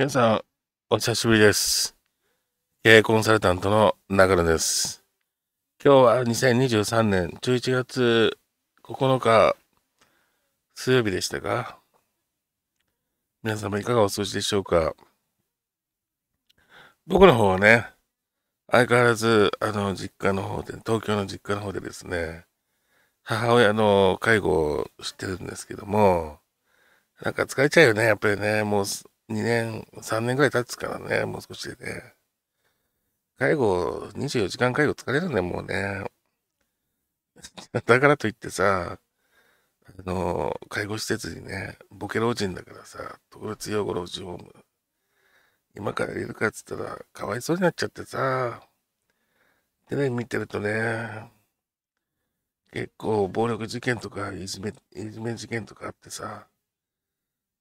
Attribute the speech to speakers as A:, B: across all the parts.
A: 皆さん、お久しぶりです。経営コンサルタントの中野です。今日は2023年11月9日、水曜日でしたか皆様いかがお過ごしでしょうか僕の方はね、相変わらず、あの、実家の方で、東京の実家の方でですね、母親の介護をしてるんですけども、なんか疲れちゃうよね、やっぱりね、もう2年、3年ぐらい経つからね、もう少しでね。介護、24時間介護疲れるね、もうね。だからといってさ、あの、介護施設にね、ボケ老人だからさ、特別養護老人ホーム、今から入れるかっつったら、かわいそうになっちゃってさ、テレビ見てるとね、結構暴力事件とかいじめ、いじめ事件とかあってさ、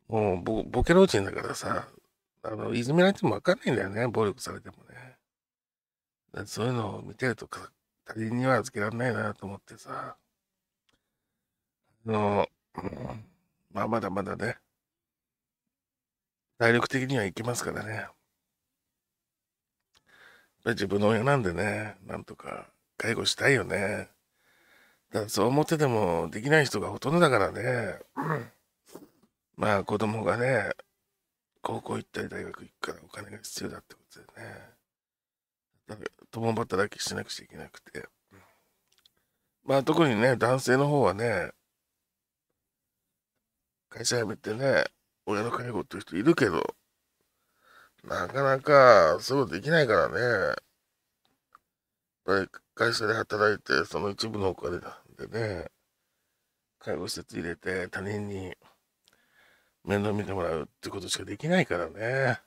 A: もうボボケ老人だからさ、あの、いじめられても分かんないんだよね、暴力されてもね。そういうのを見てるとか、他人には預けられないなと思ってさ、あの、うん、まあ、まだまだね、体力的にはいきますからね。自分の親なんでね、なんとか介護したいよね。だそう思っててもできない人がほとんどだからね。うんまあ子供がね、高校行ったり大学行くからお金が必要だってことだよね。共働きしなくちゃいけなくて。まあ特にね、男性の方はね、会社辞めてね、親の介護っていう人いるけど、なかなかそうできないからね、やっぱり会社で働いて、その一部のお金なんでね、介護施設入れて他人に面倒見てもらうってことしかできないからね。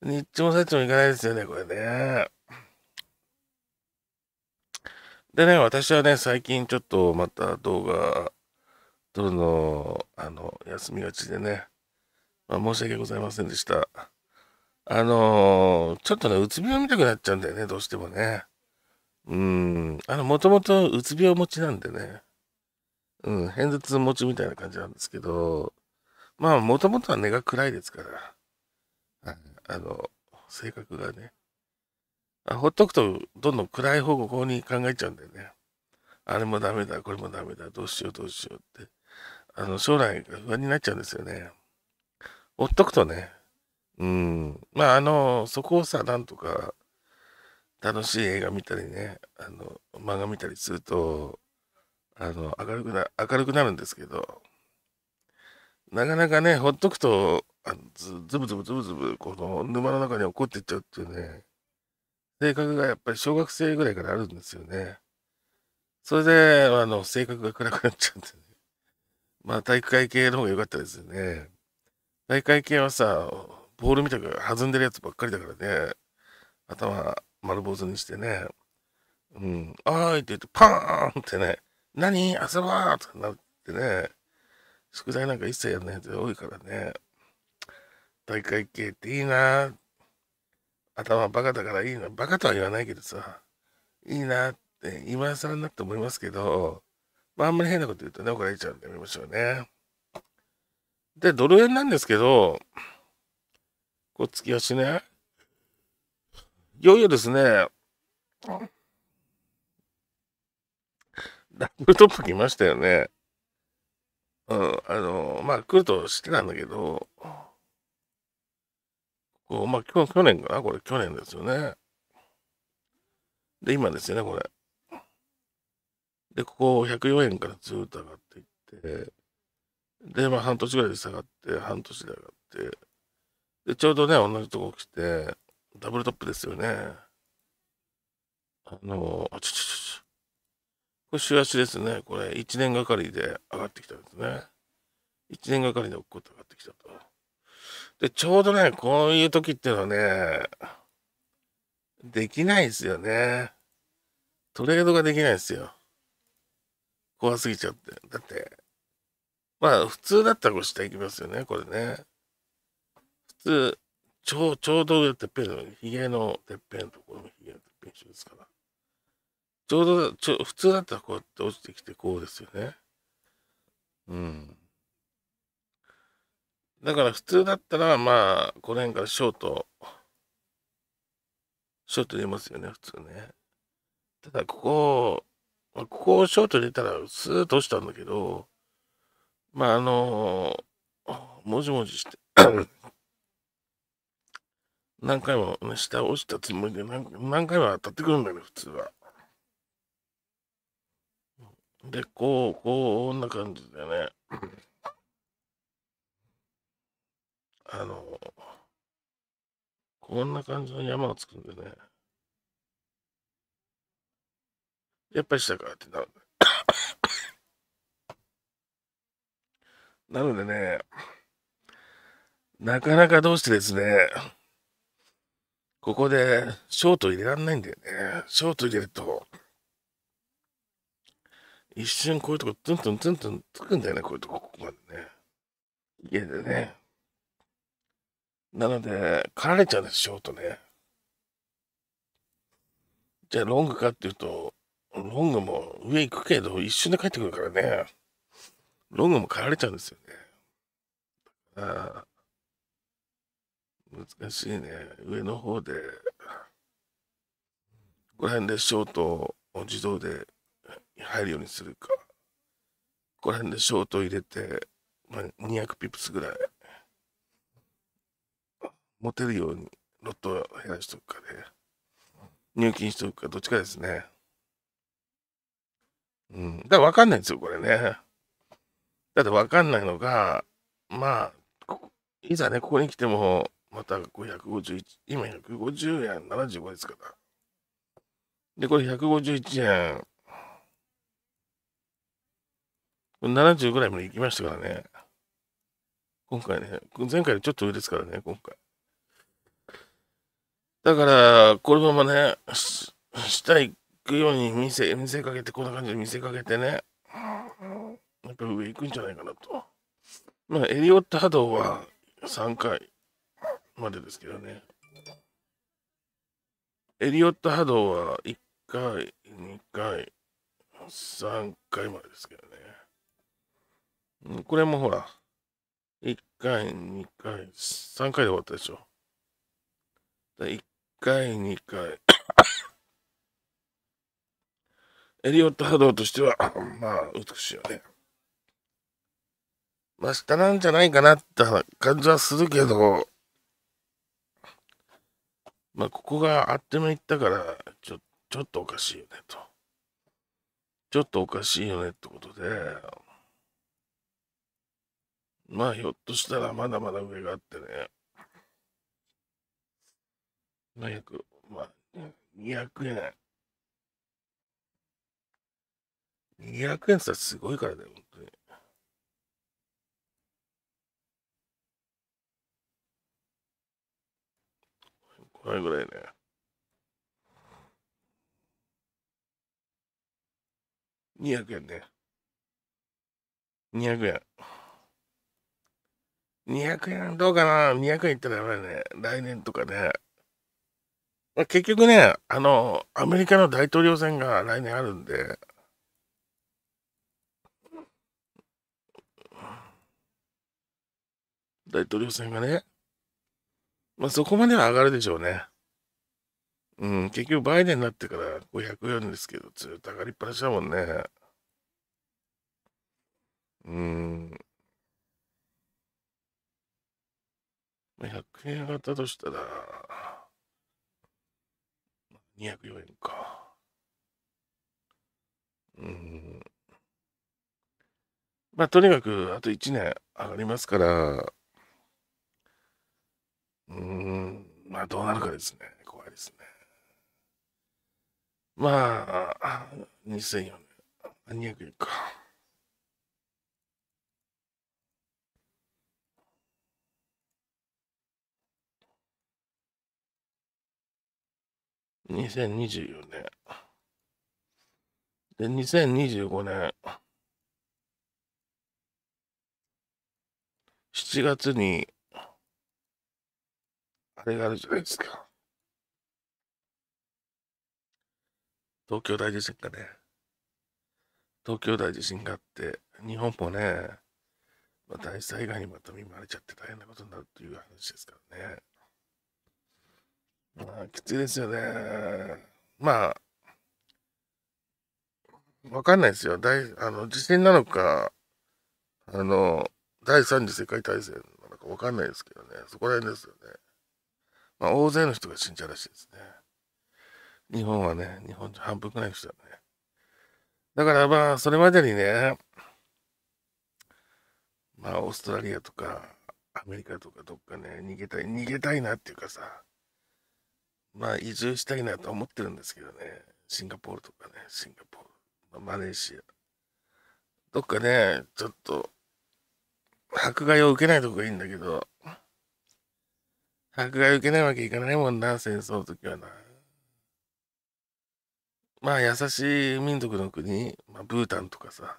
A: 日中もさっちもいかないですよね、これね。でね、私はね、最近ちょっとまた動画撮るの、あの、休みがちでね、まあ、申し訳ございませんでした。あのちょっとね、うつ病見たくなっちゃうんだよね、どうしてもね。うん、あの、もともとうつ病持ちなんでね、うん、偏頭痛持ちみたいな感じなんですけど、まあ、もともとは根が暗いですから、あの、性格がね。あほっとくと、どんどん暗い方向に考えちゃうんだよね。あれもダメだ、これもダメだ、どうしよう、どうしようって。あの、将来が不安になっちゃうんですよね。ほっとくとね、うん。まあ、あの、そこをさ、なんとか、楽しい映画見たりね、あの、漫画見たりすると、あの、明るくな、明るくなるんですけど、なかなかね、ほっとくと、あずずぶずぶずぶずぶ、この沼の中に落っこっていっちゃうっていうね、性格がやっぱり小学生ぐらいからあるんですよね。それで、あの、性格が暗くなっちゃって、ね、まあ、体育会系の方が良かったですよね。体育会系はさ、ボールみたく弾んでるやつばっかりだからね、頭丸坊主にしてね、うん、あーいって言って、パーンってね、何遊ぼうってなってね、宿題なんか一切やらない人多いからね。大会系っていいな。頭バカだからいいな。バカとは言わないけどさ、いいなって今更になって思いますけど、まああんまり変なこと言うとね、怒られちゃうんでやめましょうね。で、ドル円なんですけど、こう押しね、いよいよですね、ダブルトップ来ましたよね。うん、あの、まあ、来ると知ってたんだけど、こう、まあ、去年かなこれ、去年ですよね。で、今ですよね、これ。で、ここ104円からずっと上がっていって、で、まあ、半年ぐらいで下がって、半年で上がって、で、ちょうどね、同じとこ来て、ダブルトップですよね。あの、あ、ちょちょちょ。これ、週足ですね。これ、1年がかりで上がってきたんですね。1年がかりで落っこって上がってきたと。で、ちょうどね、こういう時っていうのはね、できないですよね。トレードができないですよ。怖すぎちゃって。だって、まあ、普通だったらこれ下行きますよね、これね。普通、ちょう、ちょうどてっぺんの、ヒゲのてっぺんのところのヒゲのてっぺん一緒ですから。ちょうど、ちょ普通だったらこうやって落ちてきてこうですよね。うん。だから普通だったら、まあ、この辺からショート、ショート入れますよね、普通ね。ただ、ここ、ここをショート入れたら、スーッと落ちたんだけど、まあ、あのもじもじして 何回も、ね、下落ちたつもりで何、何回も当たってくるんだよね、普通は。で、こう、こんな感じでね、あの、こんな感じの山を作るんでね、やっぱりしたかってなる。なのでね、なかなかどうしてですね、ここでショート入れらんないんだよね。ショート入れると、一瞬こういうとこ、ツンツンツンツンつくんだよね、こういうとこ、ここまでね。家でね。なので、刈られちゃうんです、ショートね。じゃあ、ロングかっていうと、ロングも上行くけど、一瞬で帰ってくるからね。ロングも刈られちゃうんですよね。ああ。難しいね。上の方で、ここら辺でショートを自動で入るようにするか。この辺でショートを入れて、まあ、200ピプスぐらい。持てるようにロットを減らしとくかで、入金しとくか、どっちかですね。うん。だから分かんないんですよ、これね。だって分かんないのが、まあ、いざね、ここに来ても、また551、今150円75ですから。で、これ151円70ぐらいまで行きましたからね。今回ね、前回でちょっと上ですからね、今回。だから、このままね、下行くように見せ、見せかけて、こんな感じで見せかけてね、やっぱ上行くんじゃないかなと。まあ、エリオット波動は3回までですけどね。エリオット波動は1回、2回、3回までですけどね。これもほら、1回、2回、3回で終わったでしょ。1回、2回。エリオット波動としては、まあ、美しいよね。まあ、下なんじゃないかなって感じはするけど、まあ、ここがあってもいったから、ちょ、ちょっとおかしいよね、と。ちょっとおかしいよねってことで、まあ、ひょっとしたらまだまだ上があってね。7 0まあ、200円。200円ってすごいからだよ、本当に。これぐらいね。200円ね。200円。200円、どうかな ?200 円いったらやばいね。来年とかね。まあ、結局ね、あの、アメリカの大統領選が来年あるんで、大統領選がね、まあ、そこまでは上がるでしょうね。うん、結局バイデンになってから5 0円ですけど、ずっと上がりっぱなしだもんね。うん。100円上がったとしたら、204円か。うん。まあ、とにかく、あと1年上がりますから、うん、まあ、どうなるかですね。怖いですね。まあ、2004年、200円か。2024年。で、2025年。7月に、あれがあるじゃないですか。東京大地震がね、東京大地震があって、日本もね、まあ、大災害にまた見舞われちゃって大変なことになるという話ですからね。まあ、きついですよね。まあ、わかんないですよ。大あの地震なのか、あの、第3次世界大戦なのかわかんないですけどね。そこら辺ですよね。まあ、大勢の人が死んじゃうらしいですね。日本はね、日本半分くらいの人だね。だからまあ、それまでにね、まあ、オーストラリアとか、アメリカとかどっかね、逃げたい、逃げたいなっていうかさ、まあ、移住したいなと思ってるんですけどね。シンガポールとかね、シンガポール、まあ、マレーシア。どっかね、ちょっと、迫害を受けないとこがいいんだけど、迫害受けないわけいかないもんな、戦争の時はな。まあ、優しい民族の国、まあ、ブータンとかさ、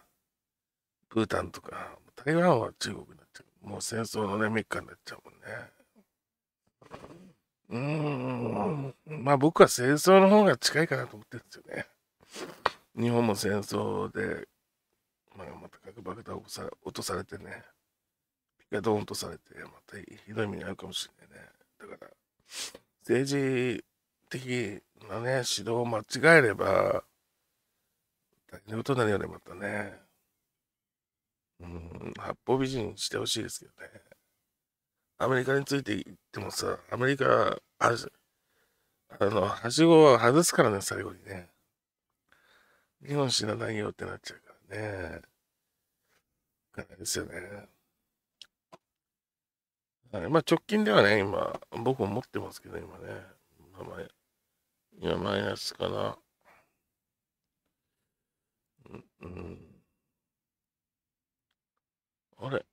A: ブータンとか、台湾は中国になっちゃう。もう戦争のね、メッカになっちゃうもんね。うん、まあ僕は戦争の方が近いかなと思ってるんですよね。日本も戦争で、まあ、また核爆弾を落とされてね、ピカドーンとされて、またひどい目に遭うかもしれないね。だから、政治的なね、指導を間違えれば、大変なことになるよね、またね。うん、八方美人してほしいですけどね。アメリカについていってもさ、アメリカ、ああの、はしごを外すからね、最後にね。日本死なないよってなっちゃうからね。からですよね。はい、まあ直近ではね、今、僕も持ってますけど、今ね。まあ、今、マイナスかな。うん、うん。あれ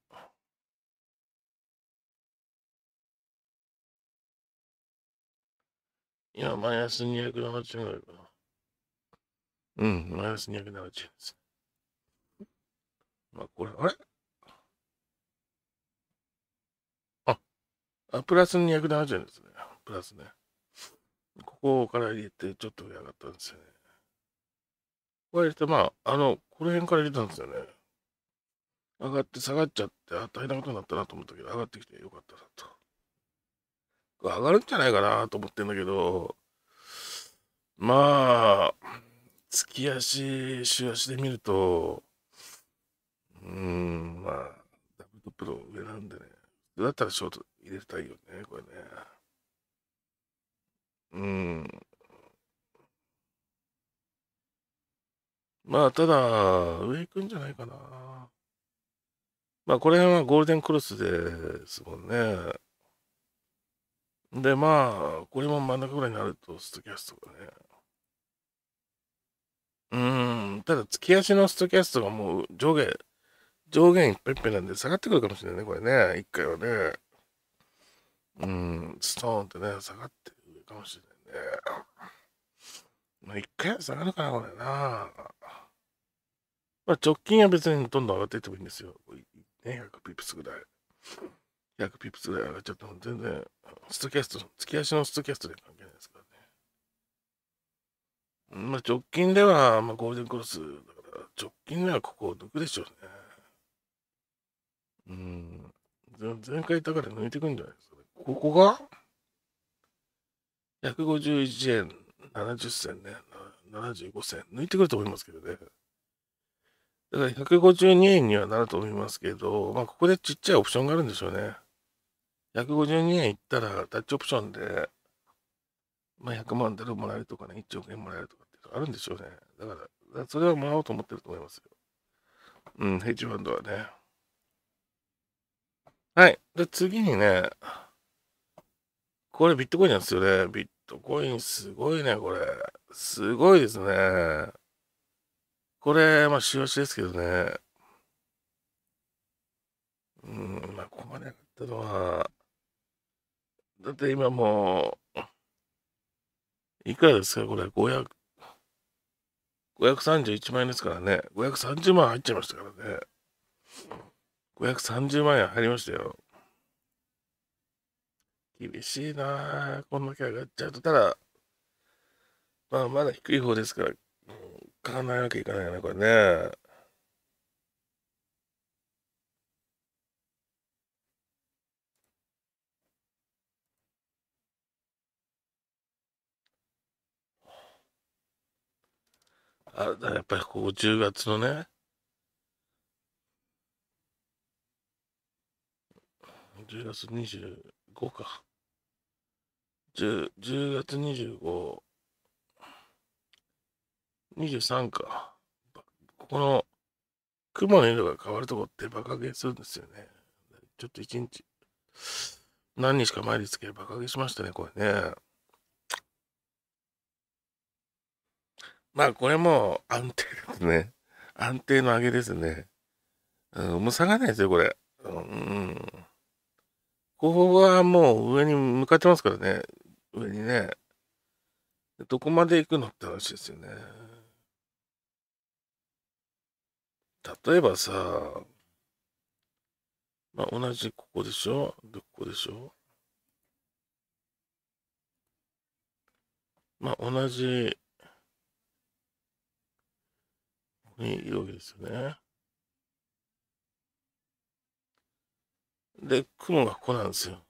A: いや、マイナス270ぐらいかな。うん、マイナス270円です。まあ、これ、あれあ、あ、プラス270円ですね。プラスね。ここから入れて、ちょっと上がったんですよね。これ入れて、まあ、あの、この辺から入れたんですよね。上がって下がっちゃって、あ、大変なことになったなと思ったけど、上がってきてよかったなと。上がるんじゃないかなと思ってんだけど、まあ、月足、週足で見ると、うーん、まあ、ダブルトップの上なんでね。だったらショート入れたいよね、これね。うん。まあ、ただ、上行くんじゃないかな。まあ、これはゴールデンクロスですもんね。で、まあ、これも真ん中ぐらいになると、ストキャストがね。うん、ただ、突き足のストキャストがもう上下、上限いっぱいいっぱいなんで、下がってくるかもしれないね、これね。一回はね。うん、ストーンってね、下がってくるかもしれないね。まあ、一回は下がるかな、これな。まあ、直近は別にどんどん上がっていってもいいんですよ。ね、100ピップスぐらい。100ピップスぐらい上がっちゃっと全然、ストキャスト、突き足のストキャストで関係ないですからね。まあ、直近では、まあ、ゴールデンクロスだから、直近ではここを抜くでしょうね。うん。前回だから抜いてくんじゃないですか、ね。ここが ?151 円70銭ね。75銭。抜いてくると思いますけどね。だから152円にはなると思いますけど、まあ、ここでちっちゃいオプションがあるんでしょうね。152円いったら、タッチオプションで、まあ、100万ドルもらえるとかね、1億円もらえるとかってあるんでしょうね。だから、からそれはもらおうと思ってると思いますよ。うん、ヘッジファンドはね。はい。で、次にね、これビットコインなんですよね。ビットコインすごいね、これ。すごいですね。これ、まあ、週しですけどね。うん、まあ、ここまでやったのは、だって今もう、いくらですかこれ、500、531万円ですからね。530万入っちゃいましたからね。530万円入りましたよ。厳しいなぁ。こんだけ上がっちゃうと。ただ、まあ、まだ低い方ですから、買わないわけいかないよね、これね。あやっぱりここ10月のね10月25か 10, 10月25 23かここの雲の色が変わるとこってバカげするんですよねちょっと一日何日か前につけバカげしましたねこれねまあ、これも安定ですね。安定の上げですね。うん、もう下がらないですよ、これ。うん。ここはもう上に向かってますからね。上にね。どこまで行くのって話ですよね。例えばさ、まあ、同じここでしょで、ここでしょまあ、同じにいるわけですよね。で、雲がここなんですよ。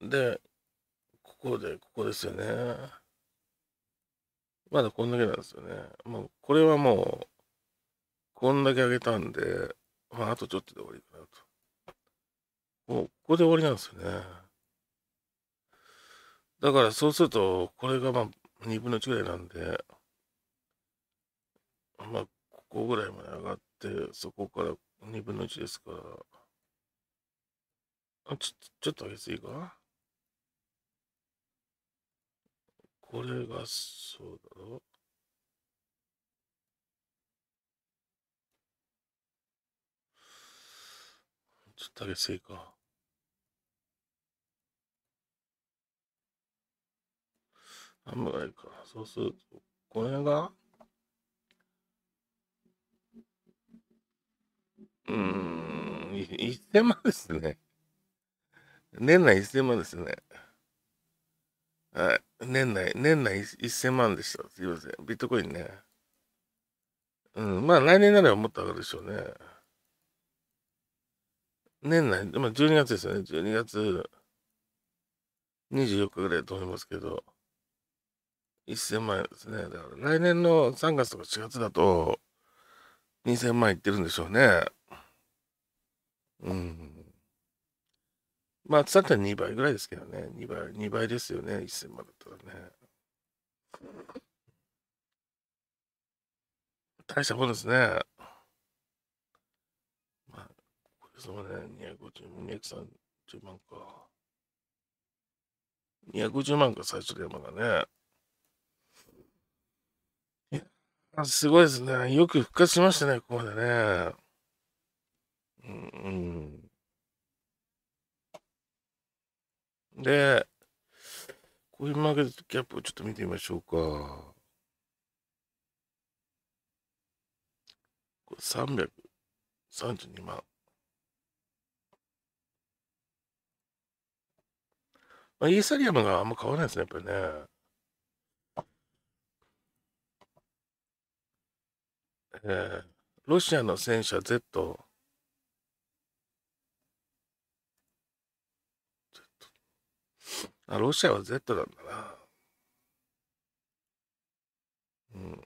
A: で、ここで、ここですよね。まだこんだけなんですよね。もう、これはもう、こんだけ上げたんで、まあ、あとちょっとで終わりかなと。もう、ここで終わりなんですよね。だから、そうすると、これがまあ、2分の1ぐらいなんで、まあ、ここぐらいまで上がって、そこから2分の1ですから、あちょちょっと上げすぎかこれがそうだろちょっと上げすぎか。あんまいか。そうすると、これがうーん、1000万ですね。年内1000万ですね。はい。年内、年内1000万でした。すいません。ビットコインね。うん。まあ、来年ならもっと上がるでしょうね。年内、まあ、12月ですよね。12月24日ぐらいだと思いますけど。1000万円ですね。だから来年の3月とか4月だと2000万いってるんでしょうね。うん。まあ、つさって2倍ぐらいですけどね。2倍、2倍ですよね。1000万だったらね。大したもんですね。まあ、これそうね。250万、230万か。250万か、最初の山がね。すごいですね。よく復活しましたね、ここまでね。うん。で、コうンマーケットキャップをちょっと見てみましょうか。これ332万。まあ、イーサリアムがあんま買わないですね、やっぱりね。えー、ロシアの戦車 Z あロシアは Z なんだな。うん。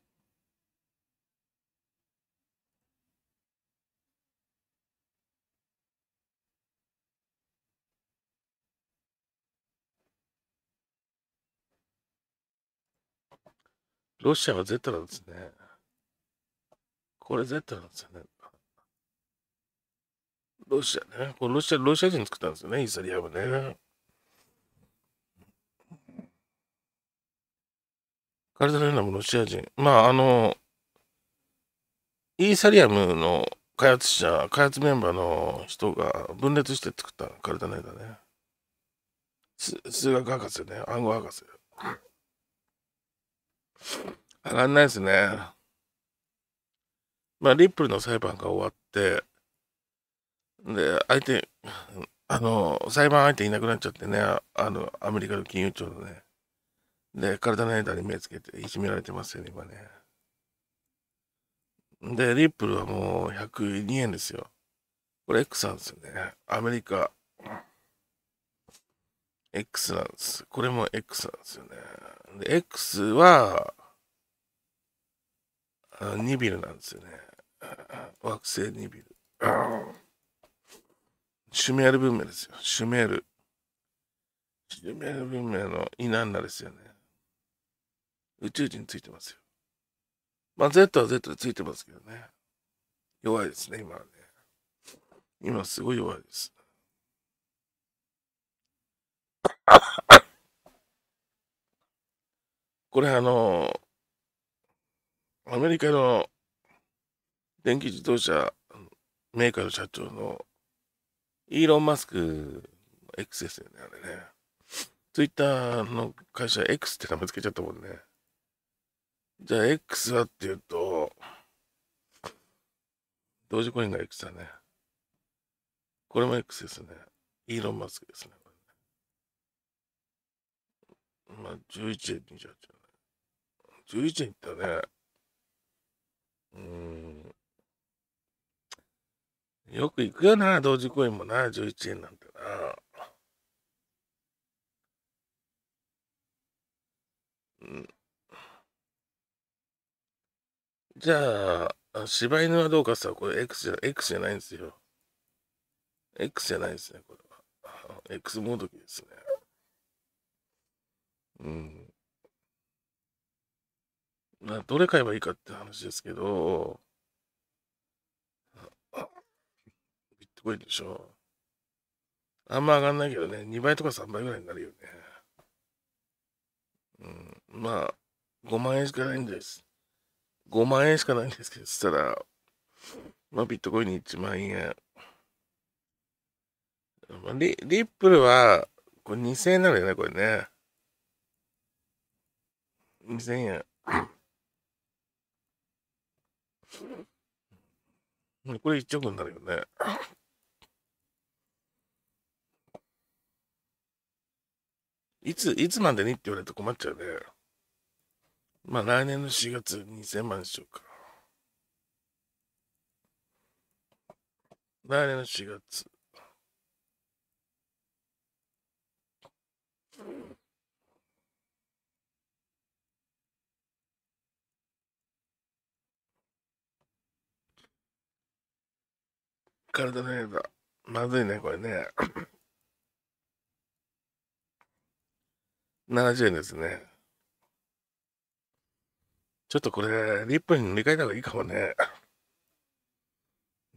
A: ロシアは Z なんですね。これ Z なんですよね。ロシアね。このロシア、ロシア人作ったんですよね、イーサリアムね。カルザ・レーナムロシア人。まあ、あの、イーサリアムの開発者、開発メンバーの人が分裂して作ったカルザ・レーダね。数学博士ね、暗号博士。上がんないですね。まあ、リップルの裁判が終わって、で、相手、あの、裁判相手いなくなっちゃってね、あの、アメリカの金融庁のね。で、体の枝に目つけていじめられてますよね、今ね。で、リップルはもう102円ですよ。これ X なんですよね。アメリカ。X なんです。これも X なんですよね。で、X は、ニビルなんですよね。惑星ニビル。シュメール文明ですよ。シュメール。シュメール文明のイナンナですよね。宇宙人ついてますよ。まあ、Z は Z でついてますけどね。弱いですね、今はね。今すごい弱いです。これあの、アメリカの電気自動車メーカーの社長のイーロン・マスク X ですよね、あれね。ツイッターの会社 X って名前つけちゃったもんね。じゃあ、X はっていうと、同時コインが X だね。これも X ですね。イーロン・マスクですね。まあ、11円28円。11円いったね。うん。よく行くよな、同時コインもな、11円なんてな。うん。じゃあ、柴犬はどうかさ、これ X じゃ、X じゃないんですよ。X じゃないですね、これは。X もどきですね。うん。まあ、どれ買えばいいかって話ですけど、ビットコインでしょ。あんま上がんないけどね、2倍とか3倍ぐらいになるよね。うん、まあ、5万円しかないんです。5万円しかないんですけど、そしたら、まあ、ビットコインに1万円。まあ、リリップルは、これ2000円なのよね、これね。2000円。これ1億になるよね。いつ、いつまでにって言われると困っちゃうね。まあ来年の4月2000万でしようか。来年の4月。体のやだ。まずいね、これね。70 円ですね。ちょっとこれ、リップに塗り替えた方がいいかもね。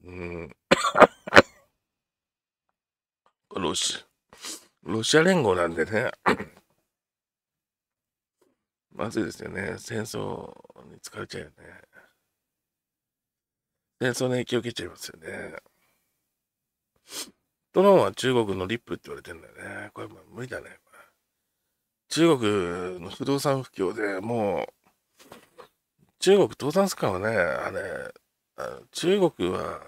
A: うん。ロシ、ロシア連合なんでね。まずいですよね。戦争に疲れちゃうよね。戦争の影響を受けちゃいますよね。ドローンは中国のリップって言われてんだよね。これもう無理だね。中国の不動産不況でもう、中国東南スカはね、あれ、あ中国は、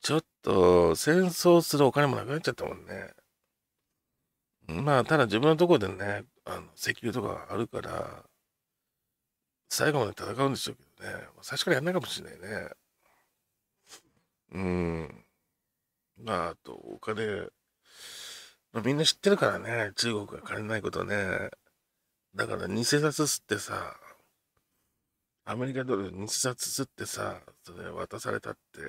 A: ちょっと戦争するお金もなくなっちゃったもんね。まあ、ただ自分のとこでね、あの石油とかあるから、最後まで戦うんでしょうけどね、最初からやんないかもしれないね。うん。まあ、あと、お金、まあ、みんな知ってるからね、中国が借りないことね。だから、偽札すってさ、アメリカドル2冊ずってさ、それ渡されたって、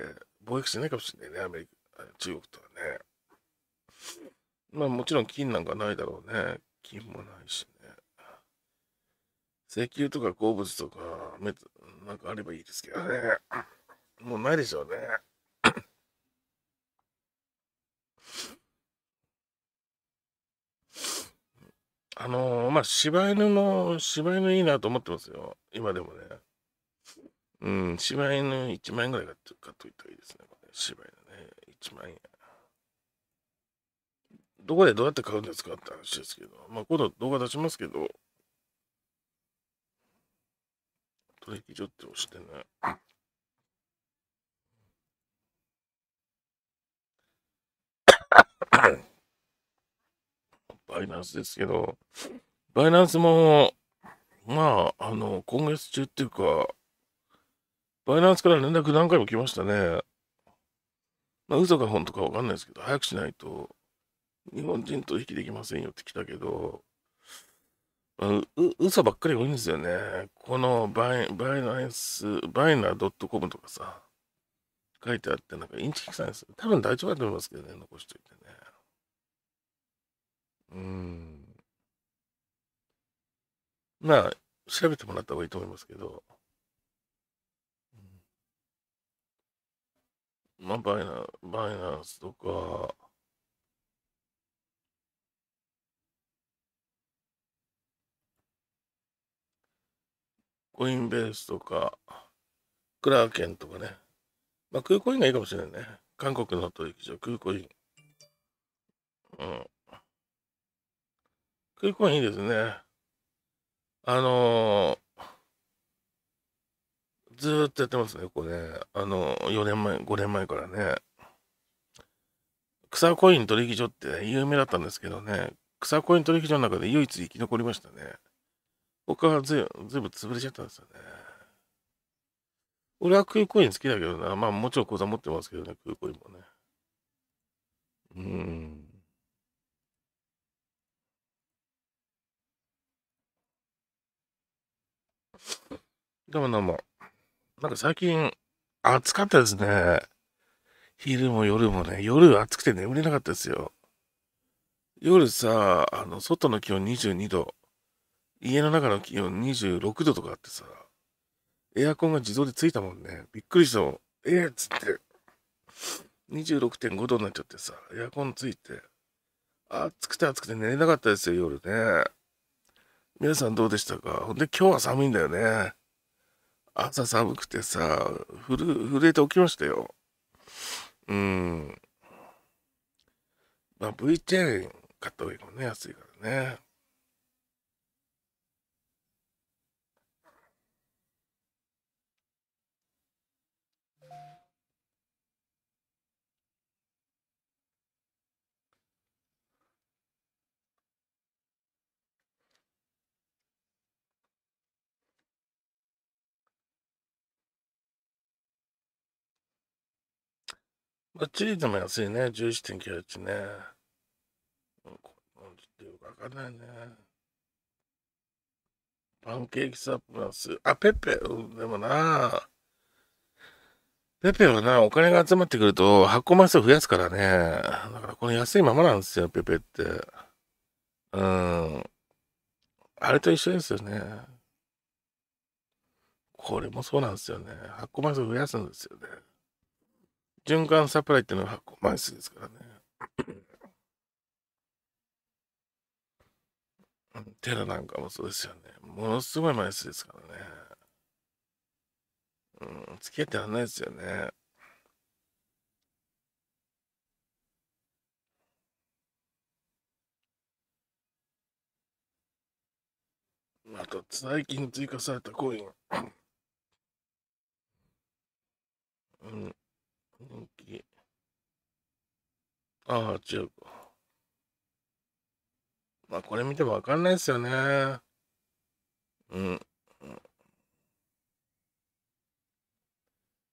A: 貿易しないかもしれないね、アメリカ、中国とはね。まあもちろん金なんかないだろうね。金もないしね。石油とか鉱物とか、なんかあればいいですけどね。もうないでしょうね。あのー、まあ、柴犬の、柴犬いいなと思ってますよ。今でもね。うん、芝居の1万円ぐらい買っ買っといた方がいいですね。芝居のね、1万円。どこでどうやって買うんですかって話ですけど、まあ、今度動画出しますけど、取引所って押してね。バイナンスですけど、バイナンスも、まあ、あの、今月中っていうか、バイナンスから連絡何回も来ましたね。まあ、嘘か本とかわかんないですけど、早くしないと、日本人取引できませんよって来たけど、う、嘘ばっかり多いんですよね。このバイ、バイナンス、バイナー .com とかさ、書いてあって、なんかインチキさんです。多分大丈夫だと思いますけどね、残しといてね。うん。まあ、調べてもらった方がいいと思いますけど。まあ、バイナ、バイナンスとか、コインベースとか、クラーケンとかね。まあ、空コインがいいかもしれないね。韓国の取引所、空コイン。うん。空コインいいですね。あのーずーっとやってますね、これ、ね。あの、4年前、5年前からね。草コイン取引所って、ね、有名だったんですけどね、草コイン取引所の中で唯一生き残りましたね。他はずいずいぶん潰れちゃったんですよね。俺は空コイン好きだけどな。まあもちろん口座持ってますけどね、空コインもね。うん。どうもどうも。なんか最近、暑かったですね。昼も夜もね、夜暑くて眠れなかったですよ。夜さ、あの、外の気温22度、家の中の気温26度とかあってさ、エアコンが自動でついたもんね。びっくりしたもん。えー、っつって。26.5度になっちゃってさ、エアコンついて。暑くて暑くて寝れなかったですよ、夜ね。皆さんどうでしたかほんで今日は寒いんだよね。朝寒くてさ、震えて起きましたよ。うん。まあ、v ーン買った方がいいかもね、安いからね。チーズも安いね。11.98ね。うん、これちょっとよくわかんないね。パンケーキサプラス。あ、ペペ、うん、でもな。ペペはな、お金が集まってくると発行枚数を増やすからね。だからこの安いままなんですよ、ペペって。うん。あれと一緒ですよね。これもそうなんですよね。発行枚数を増やすんですよね。循環サプライっていうのは枚数ですからね。テラなんかもそうですよね。ものすごい枚数ですからね。うん、付き合ってらんないですよね。あと、最近追加されたコイン。ああ、違う。まあ、これ見てもわかんないですよね。うん。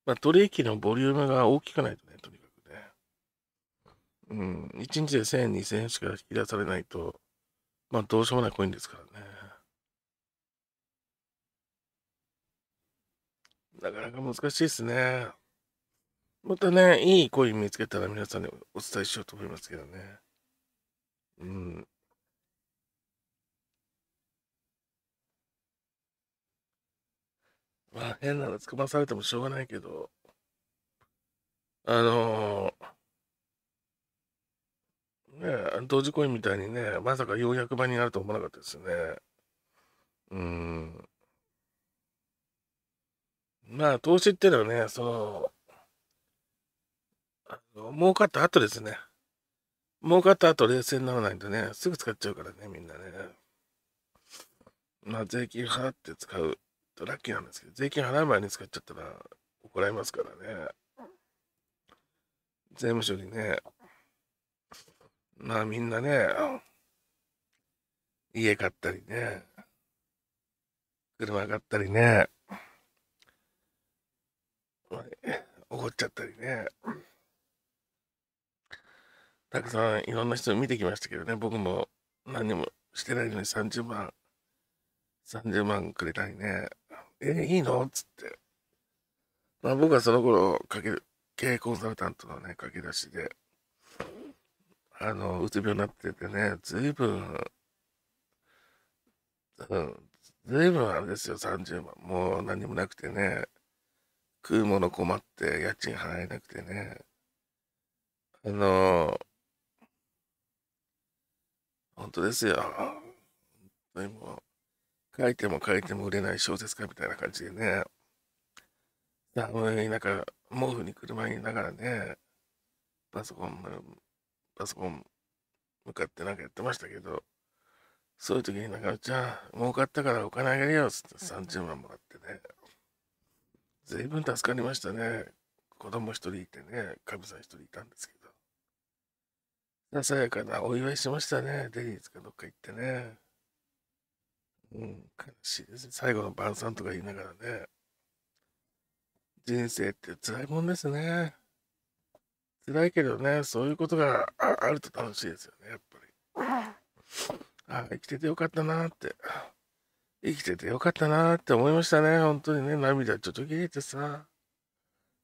A: まあ、取引のボリュームが大きくないとね、とにかくね。うん。1日で1000円、2000円しか引き出されないと、まあ、どうしようもないコインですからね。なかなか難しいですね。またね、いいコイン見つけたら皆さんにお伝えしようと思いますけどね。うん。まあ変なのつかまされてもしょうがないけど、あのー、ね同時コインみたいにね、まさか400倍になると思わなかったですね。うん。まあ、投資っていうのはね、その、儲かった後ですね。儲かった後冷静にならないとね、すぐ使っちゃうからね、みんなね。まあ、税金払って使うとラッキーなんですけど、税金払う前に使っちゃったら怒られますからね。税務署にね、まあみんなね、家買ったりね、車買ったりね、怒っちゃったりね。たくさんいろんな人見てきましたけどね、僕も何にもしてないのに30万、30万くれたりね、えー、いいのっつって。まあ僕はその頃、かける、経営コンサルタントのね、駆け出しで、あの、うつ病になっててね、ずいぶん、うん、ずいぶんあれですよ、30万。もう何もなくてね、食うもの困って、家賃払えなくてね、あのー本当ですよ。でも、書いても書いても売れない小説家みたいな感じでね。寒い中、毛布に車にいながらね、パソコン、パソコン向かってなんかやってましたけど、そういう時に中野ちゃん、儲かったからお金あげるよ、つって30万もらってね。随分助かりましたね。子供一人いてね、神さん一人いたんですけど。ささやかなお祝いしましたね。デニーズかどっか行ってね。うん、悲しいですね。最後の晩餐とか言いながらね。人生って辛いもんですね。辛いけどね、そういうことがあると楽しいですよね、やっぱり。ああ、生きててよかったなって。生きててよかったなって思いましたね。本当にね、涙ちょちょ切れてさ。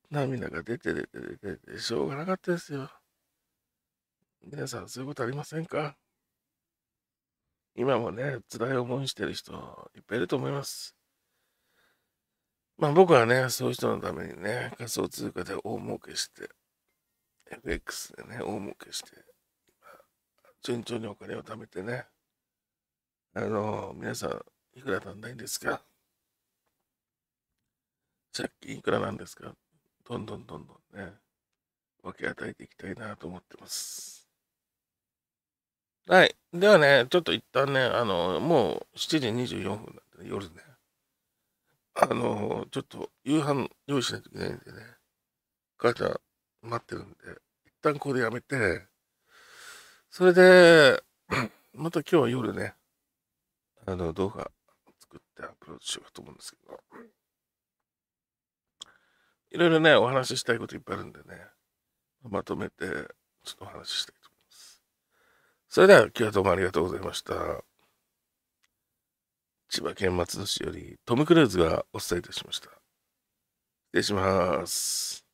A: 涙が出て出て出て出て、しょうがなかったですよ。皆さん、そういうことありませんか今もね、辛い思いしてる人、いっぱいいると思います。まあ僕はね、そういう人のためにね、仮想通貨で大儲けして、FX でね、大儲けして、順調にお金を貯めてね、あの、皆さん、いくら足んないんですか借金いくらなんですかどんどんどんどんね、分け与えていきたいなと思ってます。はい。ではね、ちょっと一旦ね、あの、もう7時24分なんで、ね、夜ね。あの、ちょっと夕飯用意しないといけないんでね。母ちゃん待ってるんで、一旦ここでやめて、それで、また今日は夜ね、あの、動画作ってアップロードしようと思うんですけど、いろいろね、お話ししたいこといっぱいあるんでね、まとめて、ちょっとお話ししたい。それでは今日はどうもありがとうございました。千葉県松戸市よりトム・クルーズがお伝えいたしました。失礼します。